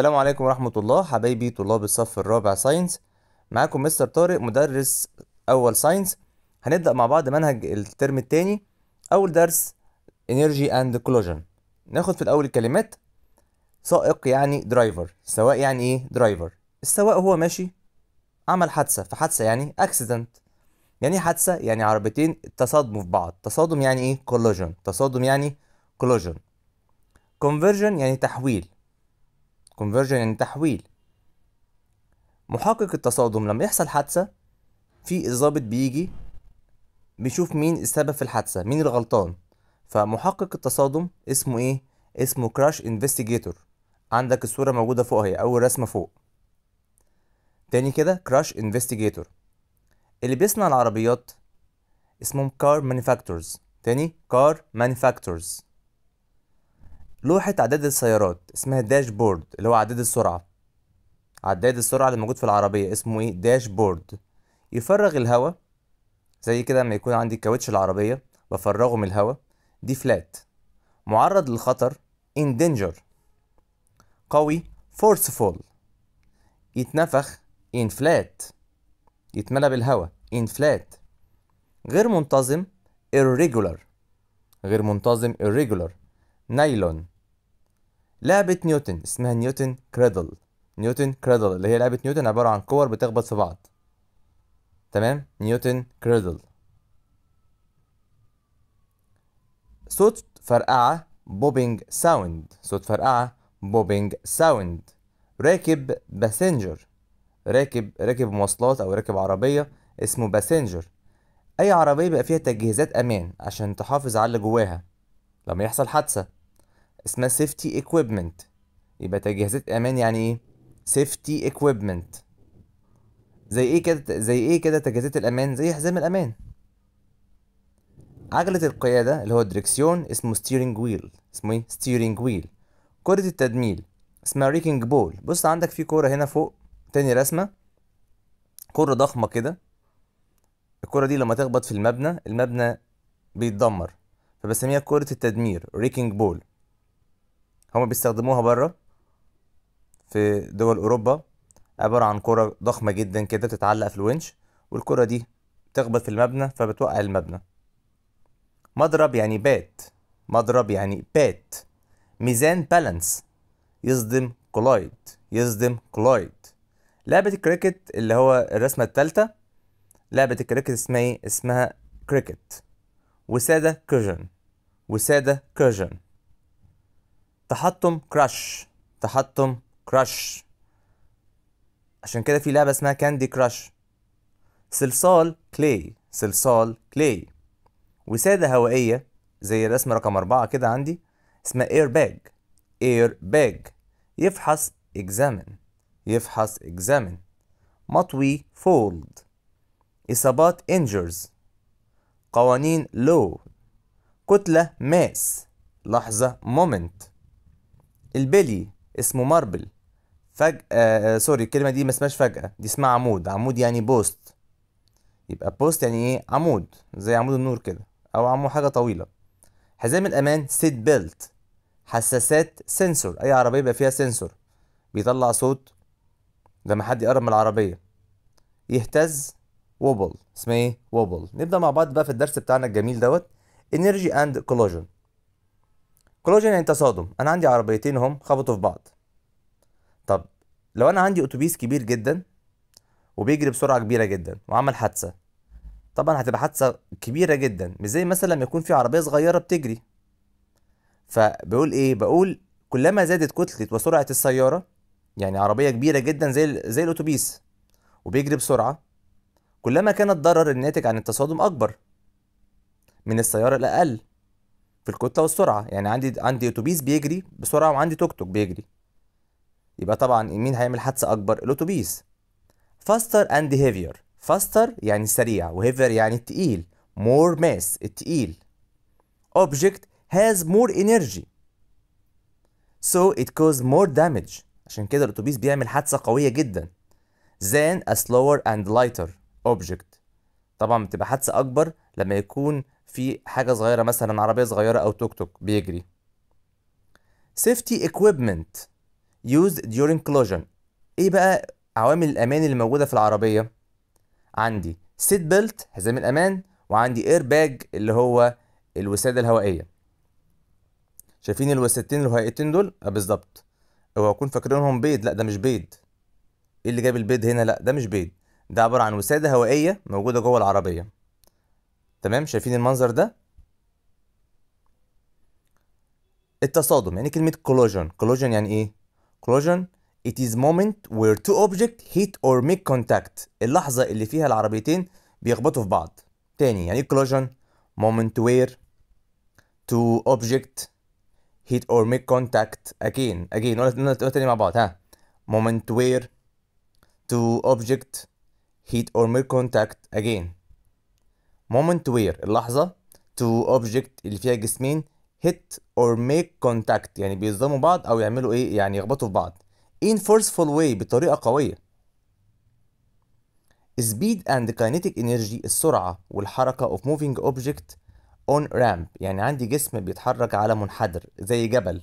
السلام عليكم ورحمة الله حبايبي طلاب الصف الرابع ساينس معاكم مستر طارق مدرس أول ساينس هنبدأ مع بعض منهج الترم التاني أول درس انرجي اند كولوجن ناخد في الأول الكلمات سائق يعني درايفر سواق يعني إيه درايفر السواق هو ماشي عمل حادثة فحادثة يعني اكسيدنت يعني إيه حادثة يعني عربيتين تصادموا في بعض تصادم يعني إيه كولوجن تصادم يعني كولوجن كونفرجن يعني تحويل conversion يعني تحويل محقق التصادم لما يحصل حادثة في الظابط بيجي بيشوف مين السبب في الحادثة مين الغلطان فمحقق التصادم اسمه ايه اسمه crash investigator عندك الصورة موجودة فوق اهي اول رسمة فوق تاني كده crash investigator اللي بيصنع العربيات اسمهم car manufacturers تاني car manufacturers لوحة عداد السيارات اسمها داشبورد اللي هو عداد السرعة عداد السرعة اللي موجود في العربية اسمه ايه داشبورد يفرغ الهواء زي كده لما يكون عندي كاوتش العربية بفرغه من الهواء دي فلات معرض للخطر in danger قوي forceful يتنفخ inflate يتملى بالهواء inflate غير منتظم irregular غير منتظم irregular نايلون لعبة نيوتن اسمها نيوتن كريدل نيوتن كريدل اللي هي لعبة نيوتن عبارة عن كور بتخبط في بعض تمام نيوتن كريدل صوت فرقعة بوبينج ساوند صوت فرقعة بوبينج ساوند راكب باسنجر راكب راكب مواصلات أو راكب عربية اسمه باسنجر أي عربية بيبقى فيها تجهيزات أمان عشان تحافظ على اللي جواها لما يحصل حادثة اسمها سيفتي اكويبمنت يبقى تجهيزات امان يعني ايه سيفتي اكويبمنت زي ايه كده زي ايه كده تجهيزات الامان زي حزام الامان عجلة القيادة اللي هو الدركسيون اسمه ستيرنج ويل اسمه ايه ستيرنج ويل كرة التدميل اسمها ريكينج بول بص عندك في كورة هنا فوق تاني رسمة كرة ضخمة كده الكرة دي لما تخبط في المبنى المبنى بيتدمر فبسميها كرة التدمير ريكينج بول هما بيستخدموها بره في دول اوروبا عباره عن كره ضخمه جدا كده بتتعلق في الونش والكره دي تخبط في المبنى فبتوقع المبنى مضرب يعني بات مضرب يعني بات ميزان بالانس يصدم كولايد يصدم كولايد لعبة الكريكت اللي هو الرسمة التالتة لعبة الكريكت اسمها ايه؟ اسمها كريكت وسادة كيرجن وسادة كيرجن تحطم كراش تحطم كراش عشان كده في لعبة اسمها كاندي كراش صلصال كلي صلصال كلي وسادة هوائية زي الرسم رقم أربعة كده عندي اسمها اير باج اير باج يفحص اكزامن يفحص اكزامن مطوي فولد إصابات إنجرز قوانين لو كتلة ماس لحظة مومنت البلي اسمه ماربل فجأة آه سوري الكلمة دي ما اسمهاش فجأة دي اسمها عمود عمود يعني بوست يبقى بوست يعني ايه عمود زي عمود النور كده او عمود حاجة طويلة حزام الامان سيت بيلت حساسات سنسور اي عربية يبقى فيها سنسور بيطلع صوت لما حد يقرب من العربية يهتز ووبل اسمها ايه ووبل نبدأ مع بعض بقى في الدرس بتاعنا الجميل دوت انرجي اند كولوجن كولاجين يعني تصادم انا عندي عربيتين هم خبطوا في بعض طب لو انا عندي اتوبيس كبير جدا وبيجري بسرعه كبيره جدا وعمل حادثه طبعا هتبقى حادثه كبيره جدا مش زي مثلا لما يكون في عربيه صغيره بتجري فبقول ايه بقول كلما زادت كتله وسرعه السياره يعني عربيه كبيره جدا زي زي الاتوبيس وبيجري بسرعه كلما كان الضرر الناتج عن التصادم اكبر من السياره الاقل في الكتله والسرعه يعني عندي عندي اتوبيس بيجري بسرعه وعندي توك توك بيجري يبقى طبعا مين هيعمل حادثه اكبر الاتوبيس faster and heavier faster يعني سريع وهيفير يعني التقيل more mass التقيل object has more energy so it causes more damage عشان كده الاتوبيس بيعمل حادثه قويه جدا than a slower and lighter object طبعا بتبقى حادثه اكبر لما يكون في حاجه صغيره مثلا عربيه صغيره او توك توك بيجري سيفتي equipment used during collision ايه بقى عوامل الامان اللي موجوده في العربيه عندي سيت بيلت حزام الامان وعندي اير باج اللي هو الوساده الهوائيه شايفين الوسادتين الهوائيتين دول اه بالظبط اوعى تكون فاكرينهم بيض لا ده مش بيض ايه اللي جاب البيض هنا لا ده مش بيض ده عباره عن وساده هوائيه موجوده جوه العربيه تمام شايفين المنظر ده التصادم يعني كلمة collision collision يعني ايه collision it is moment where two objects hit or make contact اللحظة اللي فيها العربيتين بيخبطوا في بعض تاني يعني ايه collision moment where two objects hit or make contact again again قلنا تاني مع بعض ها moment where two objects hit or make contact again moment where اللحظة تو object اللي فيها جسمين hit or make contact يعني بيصدموا بعض أو يعملوا إيه يعني يخبطوا في بعض in forceful way بطريقة قوية speed and kinetic energy السرعة والحركة of moving object on ramp يعني عندي جسم بيتحرك على منحدر زي جبل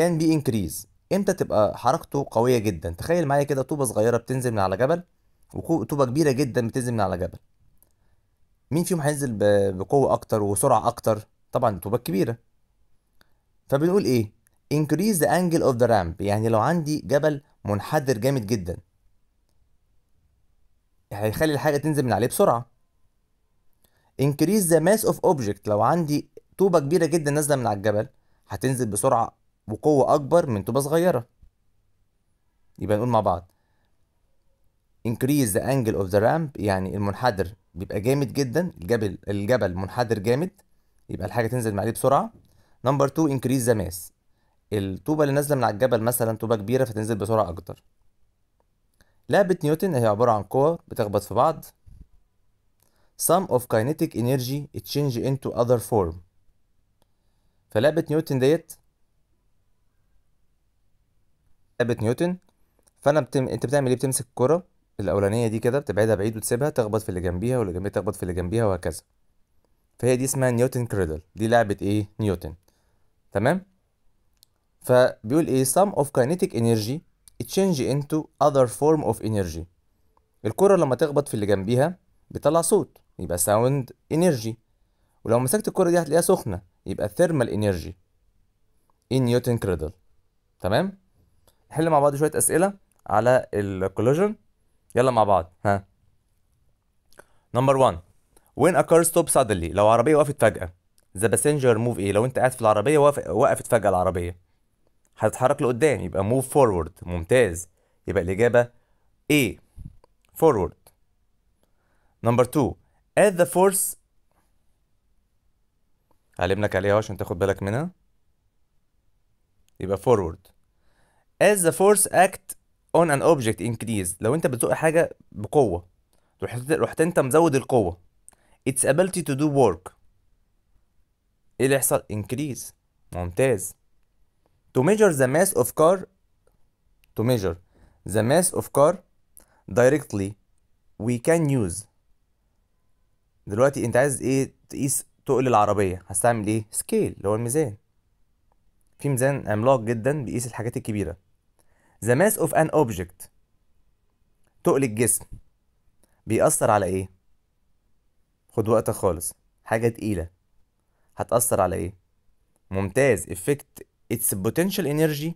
can be increase امتى تبقى حركته قوية جدا تخيل معايا كده طوبة صغيرة بتنزل من على جبل وطوبة كبيرة جدا بتنزل من على جبل مين فيهم هينزل بقوه اكتر وسرعه اكتر طبعا التوبه الكبيره فبنقول ايه increase the angle of the ramp يعني لو عندي جبل منحدر جامد جدا هيخلي الحاجه تنزل من عليه بسرعه increase the mass of object لو عندي طوبه كبيره جدا نازله من على الجبل هتنزل بسرعه وقوه اكبر من طوبه صغيره يبقى نقول مع بعض increase the angle of the ramp يعني المنحدر بيبقى جامد جدا الجبل الجبل منحدر جامد يبقى الحاجه تنزل معاه عليه بسرعه نمبر 2 increase the mass الطوبه اللي نازله من على الجبل مثلا طوبه كبيره فتنزل بسرعه اكتر لعبه نيوتن هي عباره عن قوى بتخبط في بعض sum of kinetic energy change into other form فلعبة نيوتن ديت لعبة نيوتن فأنا بتم... أنت بتعمل إيه بتمسك الكرة الاولانيه دي كده بتبعدها بعيد وتسيبها تخبط في اللي جنبيها واللي جنبيها تخبط في اللي جنبيها وهكذا فهي دي اسمها نيوتن كريدل دي لعبه ايه نيوتن تمام فبيقول ايه sum of kinetic energy change into other form of energy الكرة لما تخبط في اللي جنبيها بتطلع صوت يبقى sound energy ولو مسكت الكرة دي هتلاقيها سخنة يبقى thermal energy in إيه نيوتن كريدل تمام نحل مع بعض شوية أسئلة على الكولوجن يلا مع بعض ها نمبر 1 وين a car ستوب suddenly لو عربيه وقفت فجاه ذا باسنجر موف ايه لو انت قاعد في العربيه وقفت فجاه العربيه هتتحرك لقدام يبقى موف فورورد ممتاز يبقى الاجابه A فورورد نمبر 2 add the force هلملك عليها عشان تاخد بالك منها يبقى فورورد as the force act on an object increase لو انت بتزق حاجه بقوه رحت رحت انت مزود القوه its ability to do work ايه اللي يحصل increase ممتاز to measure the mass of car to measure the mass of car directly we can use دلوقتي انت عايز ايه تقيس تقل العربيه هستعمل ايه سكيل اللي هو الميزان في ميزان عملاق جدا بيقيس الحاجات الكبيره The mass of an object تقل الجسم بيأثر على ايه خد وقتك خالص حاجه تقيله هتأثر على ايه ممتاز effect its potential energy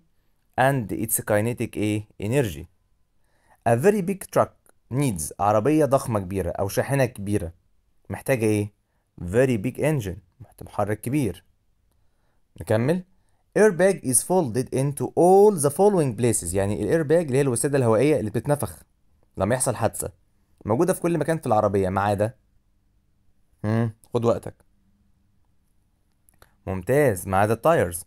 and its kinetic ايه energy a very big truck needs عربيه ضخمه كبيره او شاحنه كبيره محتاجه ايه very big engine محرك كبير نكمل airbag is folded into all the following places يعني الايرباج اللي هي الوسادة الهوائية اللي بتتنفخ لما يحصل حادثة موجودة في كل مكان في العربية ما عدا خد وقتك ممتاز ما عدا التايرز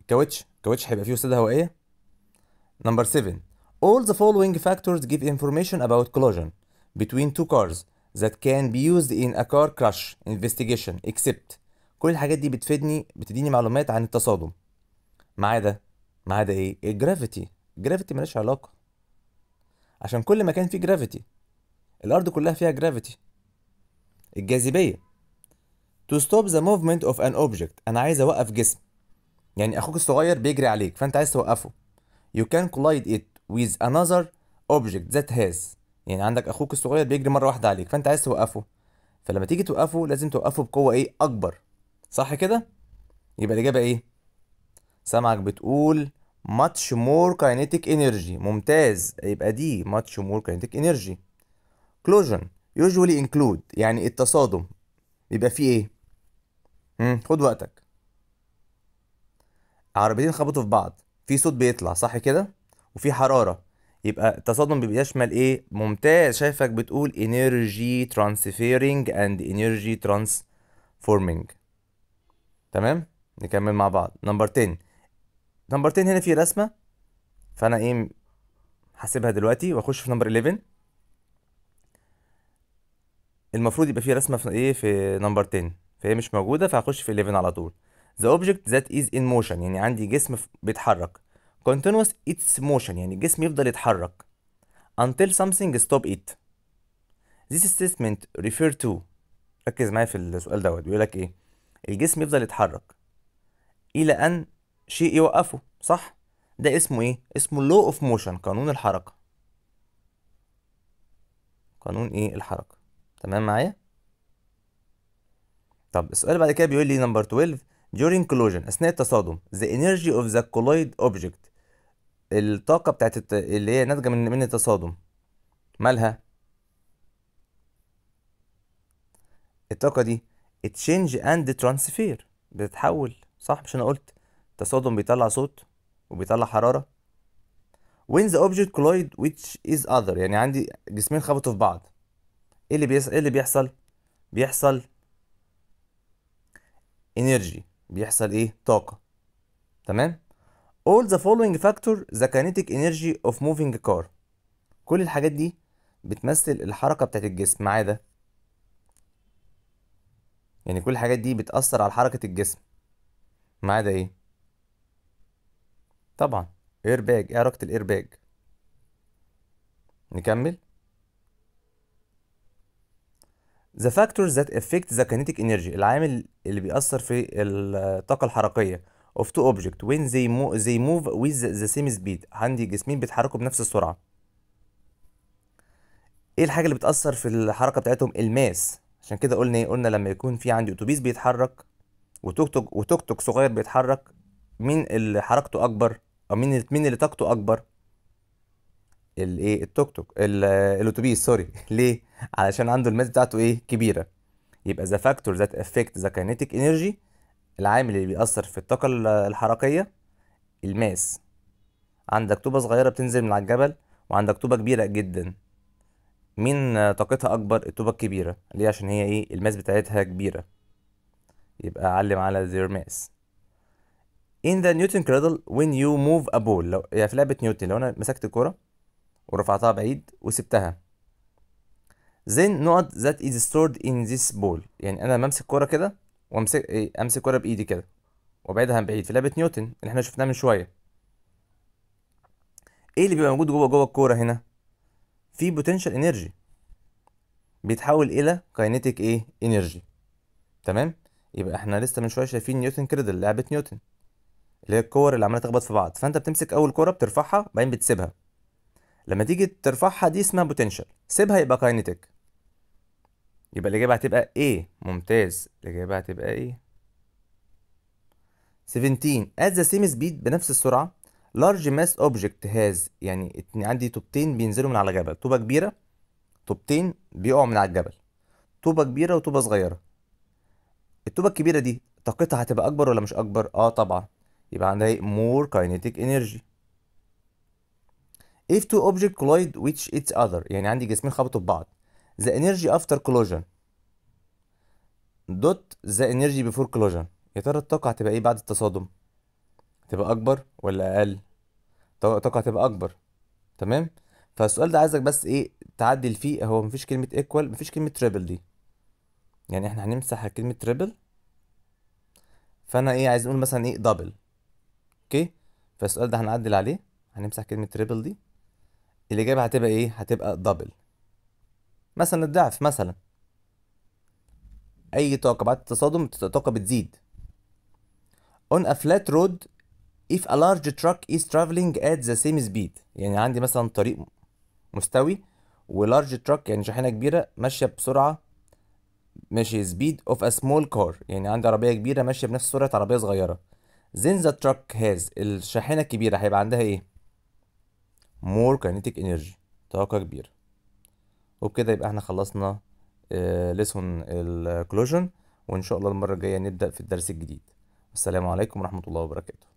الكاوتش الكاوتش هيبقى فيه وسادة هوائية نمبر 7 all the following factors give information about collision between two cars that can be used in a car crash investigation except كل الحاجات دي بتفيدني بتديني معلومات عن التصادم ما عدا ما عدا ايه الجرافيتي الجرافيتي ملهاش علاقه عشان كل مكان فيه جرافيتي الارض كلها فيها جرافيتي الجاذبيه to stop the movement of an object انا عايز اوقف جسم يعني اخوك الصغير بيجري عليك فانت عايز توقفه you can collide it with another object that has يعني عندك اخوك الصغير بيجري مره واحده عليك فانت عايز توقفه فلما تيجي توقفه لازم توقفه بقوه ايه اكبر صح كده يبقى الاجابه ايه سامعك بتقول much more kinetic energy ممتاز يبقى دي much more kinetic energy كلوجن يوجوالي انكلود يعني التصادم يبقى فيه ايه مم. خد وقتك عربيتين خبطوا في بعض في صوت بيطلع صح كده وفي حراره يبقى التصادم بيبقى يشمل ايه ممتاز شايفك بتقول energy transferring and energy transforming تمام نكمل مع بعض نمبر 10 نمبر 10 هنا في رسمه فانا ايه هسيبها دلوقتي واخش في نمبر 11 المفروض يبقى في رسمه في ايه في نمبر 10 فهي مش موجوده فهخش في 11 على طول the object that is in motion يعني عندي جسم بيتحرك continuous its motion يعني الجسم يفضل يتحرك until something stop it this statement refer to ركز معايا في السؤال دوت بيقول لك ايه الجسم يفضل يتحرك الى ان شيء يوقفه صح ده اسمه ايه اسمه لو اوف موشن قانون الحركه قانون ايه الحركه تمام معايا طب السؤال بعد كده بيقول لي نمبر 12 during collision اثناء التصادم the energy of the colloid object الطاقه بتاعت الت... اللي هي ناتجه من من التصادم مالها الطاقه دي change and transfer بتتحول صح مش انا قلت تصادم بيطلع صوت وبيطلع حراره when the object collide which is other يعني عندي جسمين خبطوا في بعض ايه اللي بيحصل ايه اللي بيحصل بيحصل انرجي بيحصل ايه طاقه تمام all the following factor the kinetic energy of moving car كل الحاجات دي بتمثل الحركه بتاعت الجسم ما عدا يعني كل الحاجات دي بتاثر على حركه الجسم ما عدا ايه طبعا اير باج ايه علاقه الاير باج نكمل the factors that affect the kinetic energy العامل اللي بيأثر في الطاقة الحركية of two objects when they, mo they move with the same speed عندي جسمين بيتحركوا بنفس السرعة ايه الحاجة اللي بتأثر في الحركة بتاعتهم الماس عشان كده قلنا ايه قلنا لما يكون في عندي اتوبيس بيتحرك وتوك توك وتوك توك صغير بيتحرك مين اللي حركته اكبر او مين مين اللي طاقته اكبر الايه التوك توك الاتوبيس سوري ليه علشان عنده الماس بتاعته ايه كبيره يبقى ذا فاكتور ذات افكت ذا كاينيتيك انرجي العامل اللي بيأثر في الطاقه الحركيه الماس عندك طوبه صغيره بتنزل من على الجبل وعندك طوبه كبيره جدا مين طاقتها اكبر الطوبه الكبيره ليه عشان هي ايه الماس بتاعتها كبيره يبقى علم على زير ماس in the Newton cradle when you move a ball لو يعني في لعبة نيوتن لو أنا مسكت الكورة ورفعتها بعيد وسبتها then نقط that is stored in this ball يعني أنا بمسك الكوره كده وامسك إيه، أمسك الكوره بإيدي كده وابعدها عن بعيد في لعبة نيوتن اللي احنا شفناها من شوية ايه اللي بيبقى موجود جوه جوه الكورة هنا في بوتنشال انرجي بيتحول الى كاينيتيك ايه انرجي تمام يبقى احنا لسه من شويه شايفين نيوتن كريدل لعبه نيوتن اللي هي الكور اللي عماله تخبط في بعض فانت بتمسك اول كوره بترفعها بعدين بتسيبها لما تيجي ترفعها دي اسمها بوتنشال سيبها يبقى كاينيتيك يبقى الاجابه هتبقى ايه ممتاز الاجابه هتبقى ايه 17 at the same speed بنفس السرعه large mass object has يعني عندي طوبتين بينزلوا من على جبل طوبه كبيره طوبتين بيقعوا من على الجبل طوبه كبيره وطوبه صغيره الطوبه الكبيره دي طاقتها هتبقى اكبر ولا مش اكبر اه طبعا يبقى عندها ايه more kinetic energy if two objects collide with each other يعني عندي جسمين خبطوا ببعض the energy after collision dot the energy before collision يا ترى الطاقة هتبقى ايه بعد التصادم هتبقى اكبر ولا اقل الطاقة هتبقى اكبر تمام فالسؤال ده عايزك بس ايه تعدل فيه هو مفيش كلمة equal مفيش كلمة triple دي يعني احنا هنمسح كلمة triple فانا ايه عايز نقول مثلا ايه double اوكي فالسؤال ده هنعدل عليه هنمسح كلمه تريبل دي الاجابه هتبقى ايه هتبقى دبل مثلا الضعف مثلا اي طاقه بعد التصادم الطاقه بتزيد on a flat road if a large truck is traveling at the same speed يعني عندي مثلا طريق مستوي ولارج تراك يعني شاحنه كبيره ماشيه بسرعه ماشي سبيد اوف ا سمول كار يعني عندي عربيه كبيره ماشيه بنفس سرعه عربيه صغيره then the truck has الشاحنة الكبيرة هيبقى عندها ايه more kinetic energy طاقة كبيرة وبكده يبقى احنا خلصنا ليسون آه، الكلوجن وان شاء الله المرة الجاية نبدأ في الدرس الجديد السلام عليكم ورحمة الله وبركاته